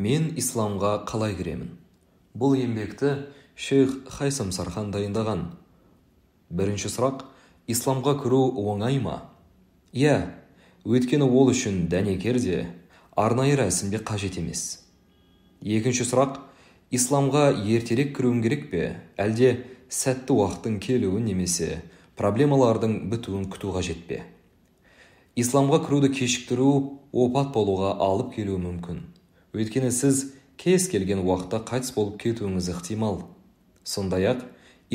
мен исламға қалай кіремін бұл еңбекті шейх хайсам сархан дайындаған бірінші сұрақ исламға кіру оңай ма иә өйткені ол үшін дәнекер де арнайы рәсім де қажет емес екінші сұрақ исламға ертерек кіруім керек пе әлде сәтті уақыттың келуін немесе проблемалардың бітуін күту қажет пе исламға кіруді кешіктіру опат болуға алып келуі мүмкін өйткені сіз кез келген уақытта қайтыс болып кетуіңіз ықтимал сондай ақ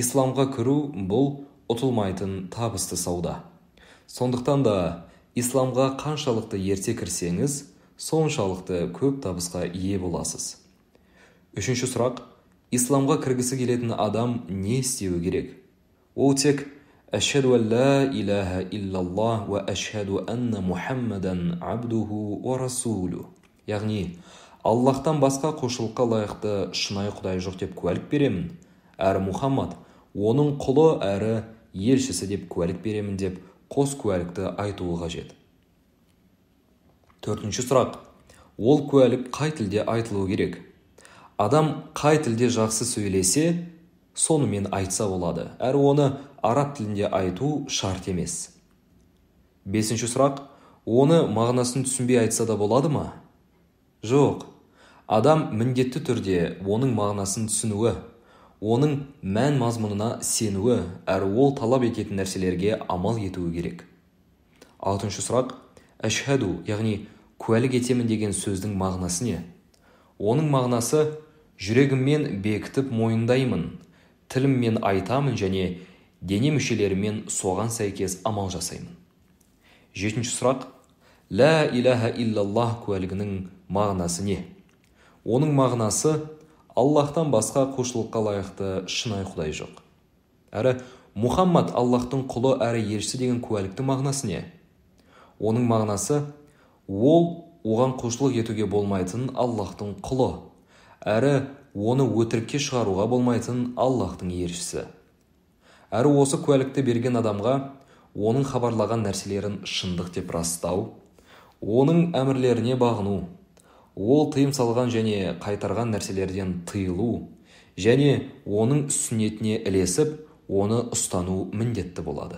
исламға кіру бұл ұтылмайтын табысты сауда сондықтан да исламға қаншалықты ерте кірсеңіз соншалықты көп табысқа ие боласыз үшінші сұрақ исламға кіргісі келетін адам не істеуі керек ол тек әшхаду ан ла иләһә иллаллах уә әшхаду анна мухаммадан абдуху уа расулу яғни аллаһтан басқа құлшылыққа лайықты шынайы құдай жоқ деп куәлік беремін әрі мұхаммад оның құлы әрі елшісі деп куәлік беремін деп қос куәлікті айтуы қажет төртінші сұрақ ол куәлік қай тілде айтылуы керек адам қай тілде жақсы сөйлесе сонымен айтса болады әрі оны араб тілінде айту шарт емес бесінші сұрақ оны мағынасын түсінбей айтса да болады ма жоқ адам міндетті түрде оның мағынасын түсінуі оның мән мазмұнына сенуі әрі ол талап ететін нәрселерге амал етуі керек алтыншы сұрақ әшхәду яғни куәлік етемін деген сөздің мағынасы не оның мағынасы жүрегіммен бекітіп мойындаймын тіліммен айтамын және дене мүшелеріммен соған сәйкес амал жасаймын жетінші сұрақ лә иләһә иллаллах куәлігінің мағынасы не оның мағынасы аллаһтан басқа құлшылыққа лайықты шынайы құдай жоқ әрі мұхаммад аллаһтың құлы әрі елшісі деген куәліктің мағынасы не оның мағынасы ол оған құлшылық етуге болмайтын аллаһтың құлы әрі оны өтірікке шығаруға болмайтын аллаһтың елшісі әрі осы куәлікті берген адамға оның хабарлаған нәрселерін шындық деп растау оның әмірлеріне бағыну ол тыйым салған және қайтарған нәрселерден тыйылу және оның сүннетіне ілесіп оны ұстану міндетті болады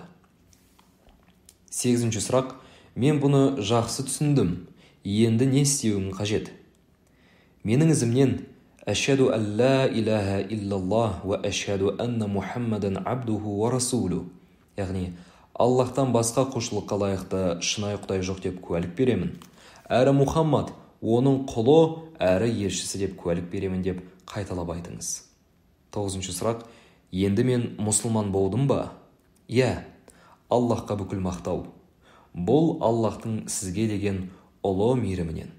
сегізінші сұрақ мен бұны жақсы түсіндім енді не істеуім қажет менің ізімнен әшәду әллә илаха иллалла уә әшһаду анна мухаммадан абдуху уа расулу яғни аллахтан басқа құлшылыққа лайықты шынайы құдай жоқ деп куәлік беремін әрі мұхаммад оның құлы әрі елшісі деп куәлік беремін деп қайталап айтыңыз тоғызыншы сұрақ енді мен мұсылман болдым ба иә аллахқа бүкіл мақтау бұл аллахтың сізге деген ұлы мейірімінен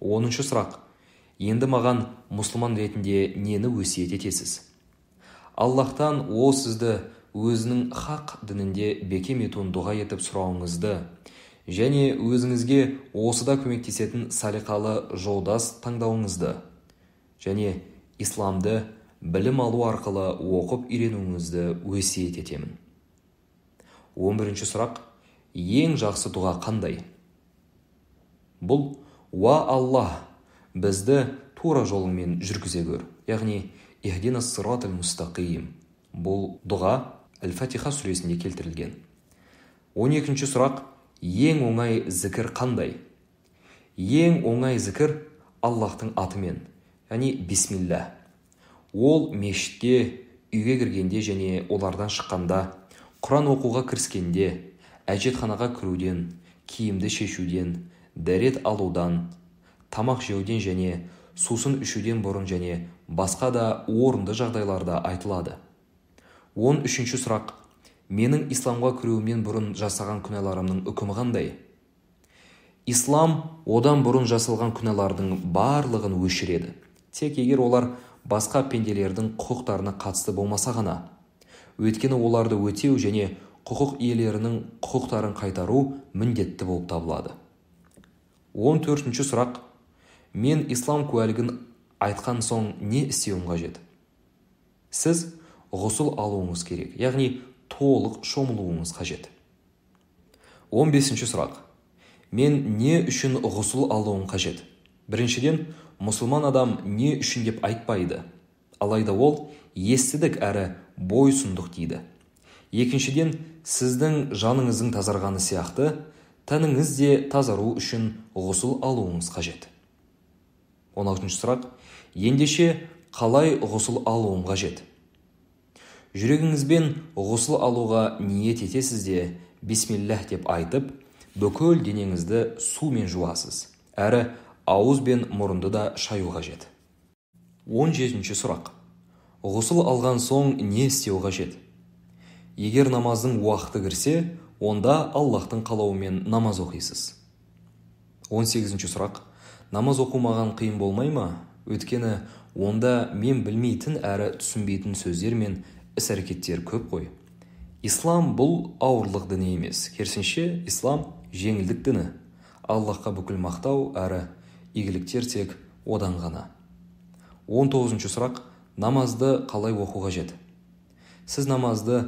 оныншы сұрақ енді маған мұсылман ретінде нені өсиет етесіз аллахтан ол сізді өзінің хақ дінінде бекем етуін дұға етіп сұрауыңызды және өзіңізге осыда көмектесетін салиқалы жолдас таңдауыңызды және исламды білім алу арқылы оқып үйренуіңізді өсиет етемін он бірінші сұрақ ең жақсы дұға қандай бұл уа Алла бізді тура жолыңмен жүргізе көр яғни ихдина сратл мустақим бұл дұға әл фатиха сүресінде келтірілген 12 екінші сұрақ ең оңай зікір қандай ең оңай зікір аллаһтың атымен яғни бисмилла ол мешітке үйге кіргенде және олардан шыққанда құран оқуға кіріскенде әжетханаға кіруден киімді шешуден дәрет алудан тамақ жеуден және сусын ішуден бұрын және басқа да орынды жағдайларда айтылады он үшінші сұрақ менің исламға кіруімнен бұрын жасаған күнәларымның үкімі қандай ислам одан бұрын жасалған күнәлардың барлығын өшіреді тек егер олар басқа пенделердің құқықтарына қатысты болмаса ғана өйткені оларды өтеу және құқық иелерінің құқықтарын қайтару міндетті болып табылады 14 төртінші сұрақ мен ислам куәлігін айтқан соң не істеуім қажет сіз ғұсыл алуыңыз керек яғни толық шомылуыңыз қажет 15 сұрақ мен не үшін ғұсыл алуым қажет біріншіден мұсылман адам не үшін деп айтпайды алайда ол естідік әрі бойсұндық дейді екіншіден сіздің жаныңыздың тазарғаны сияқты тәніңіз де тазару үшін ғұсыл алуыңыз қажет 16 сұрақ ендеше қалай ғұсыл алуым қажет жүрегіңізбен ғұсыл алуға ниет етесіз де деп айтып бүкіл денеңізді сумен жуасыз әрі ауыз бен мұрынды да шаю қажет 17 жетінші сұрақ ғұсыл алған соң не істеу қажет егер намаздың уақыты кірсе онда аллаһтың қалауымен намаз оқисыз 18 сегізінші сұрақ намаз оқу маған қиын болмай ма өйткені онда мен білмейтін әрі түсінбейтін сөздер мен іс әрекеттер көп қой ислам бұл ауырлық діні емес керісінше ислам жеңілдік діні аллаһқа бүкіл мақтау әрі игіліктер тек одан ғана 19 тоғызыншы сұрақ намазды қалай оқу қажет сіз намазды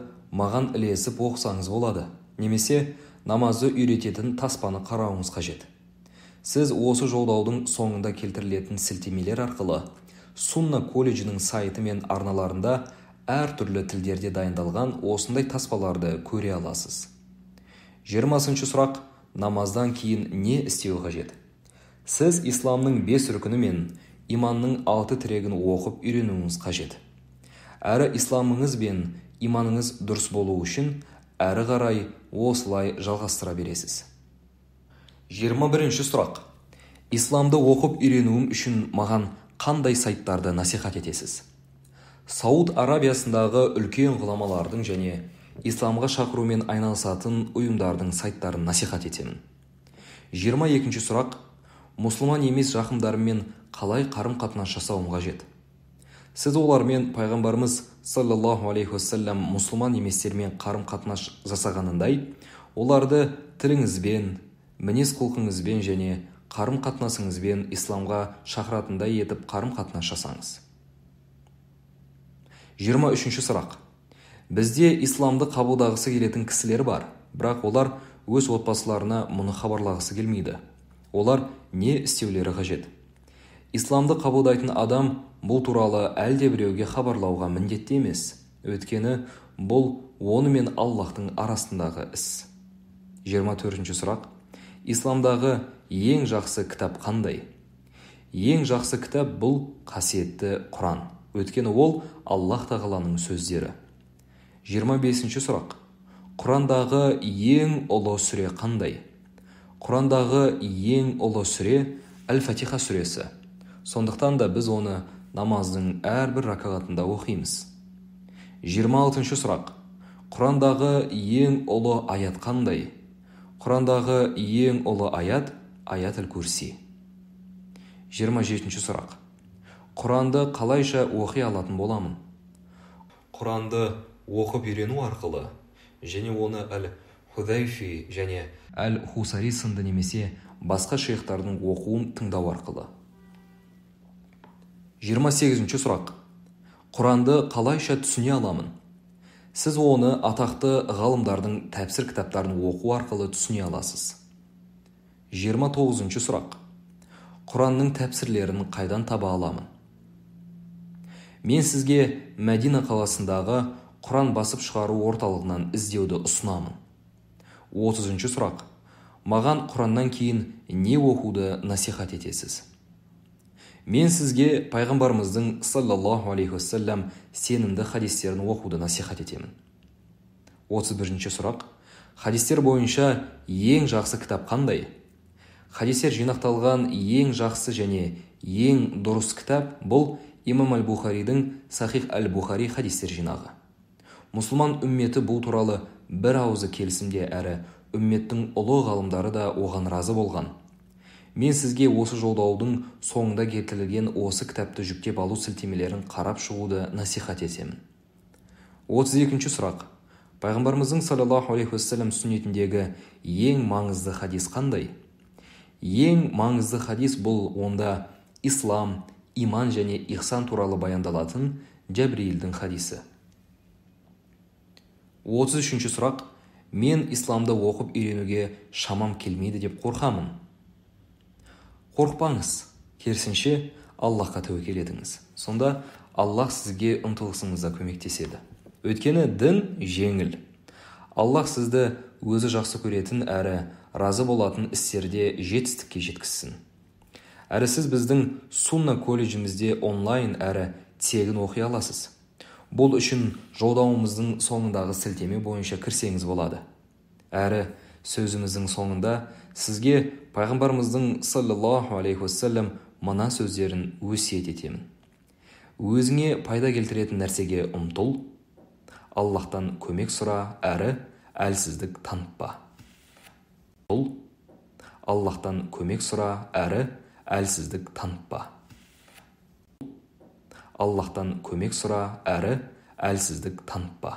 маған ілесіп оқысаңыз болады немесе намазды үйрететін таспаны қарауыңыз қажет сіз осы жолдаудың соңында келтірілетін сілтемелер арқылы сунна колледжінің сайты мен арналарында әр түрлі тілдерде дайындалған осындай таспаларды көре аласыз 20 сұрақ намаздан кейін не істеу қажет сіз исламның бес рүкіні мен иманның алты тірегін оқып үйренуіңіз қажет әрі исламыңыз бен иманыңыз дұрыс болу үшін әрі қарай осылай жалғастыра бересіз 21 сұрақ исламды оқып үйренуім үшін маған қандай сайттарды насихат етесіз сауд арабиясындағы үлкен ғұламалардың және исламға шақырумен айналысатын ұйымдардың сайттарын насихат етемін 22 екінші сұрақ мұсылман емес жақындарыммен қалай қарым қатынас жасауым қажет сіз олармен пайғамбарымыз саллаллаху алейхи уассалам мұсылман еместермен қарым қатынас жасағанындай оларды тіліңізбен мінез құлқыңызбен және қарым қатынасыңызбен исламға шақыратындай етіп қарым қатынас жасаңыз 23. үшінші сұрақ бізде исламды қабылдағысы келетін кісілер бар бірақ олар өз отбасыларына мұны хабарлағысы келмейді олар не істеулері қажет исламды қабылдайтын адам бұл туралы әлдебіреуге хабарлауға міндетті емес өйткені бұл оны мен аллаһтың арасындағы іс 24 сұрақ исламдағы ең жақсы кітап қандай ең жақсы кітап бұл қасиетті құран өйткені ол аллах тағаланың сөздері 25 сұрақ құрандағы ең ұлы сүре қандай құрандағы ең ұлы сүре әл фатиха сүресі сондықтан да біз оны намаздың әрбір ракағатында оқимыз 26 сұрақ құрандағы ең ұлы аят қандай құрандағы ең ұлы аят аят әл курси 27 сұрақ құранды қалайша оқи алатын боламын құранды оқып үйрену арқылы және оны әл худайфи және әл хусари сынды немесе басқа шейхтардың оқуын тыңдау арқылы 28 сұрақ құранды қалайша түсіне аламын сіз оны атақты ғалымдардың тәпсір кітаптарын оқу арқылы түсіне аласыз 29 сұрақ құранның тәпсірлерін қайдан таба аламын мен сізге мәдина қаласындағы құран басып шығару орталығынан іздеуді ұсынамын отызыншы сұрақ маған құраннан кейін не оқуды насихат етесіз мен сізге пайғамбарымыздың саллаллаху алейхи уассалам сенімді хадистерін оқуды насихат етемін отыз бірінші сұрақ хадистер бойынша ең жақсы кітап қандай хадистер жинақталған ең жақсы және ең дұрыс кітап бұл имам әл бухаридің сахих әл бухари хадистер жинағы мұсылман үмметі бұл туралы бір ауызы келісімде әрі үмметтің ұлы ғалымдары да оған разы болған мен сізге осы жолдаудың соңында келтірілген осы кітапты жүктеп алу сілтемелерін қарап шығуды насихат етемін 32 екінші сұрақ пайғамбарымыздың саллаллаху алейхи уассалам сүннетіндегі ең маңызды хадис қандай ең маңызды хадис бұл онда ислам иман және ихсан туралы баяндалатын жәбірейілдің хадисі 33 үшінші сұрақ мен исламды оқып үйренуге шамам келмейді деп қорқамын қорқпаңыз керісінше аллахқа тәуекел етіңіз сонда аллах сізге ұмтылысыңызда көмектеседі өйткені дін жеңіл аллах сізді өзі жақсы көретін әрі разы болатын істерде жетістікке жеткізсін әрі сіз біздің сунна колледжімізде онлайн әрі тегін оқи аласыз бұл үшін жолдауымыздың соңындағы сілтеме бойынша кірсеңіз болады әрі сөзіміздің соңында сізге пайғамбарымыздың саллаллаху алейхи уассалам мына сөздерін өсиет етемін өзіңе пайда келтіретін нәрсеге ұмтыл аллахтан көмек сұра әрі әлсіздік танытпа аллахтан көмек сұра әрі әлсіздік танытпа аллаһтан көмек сұра әрі әлсіздік танытпа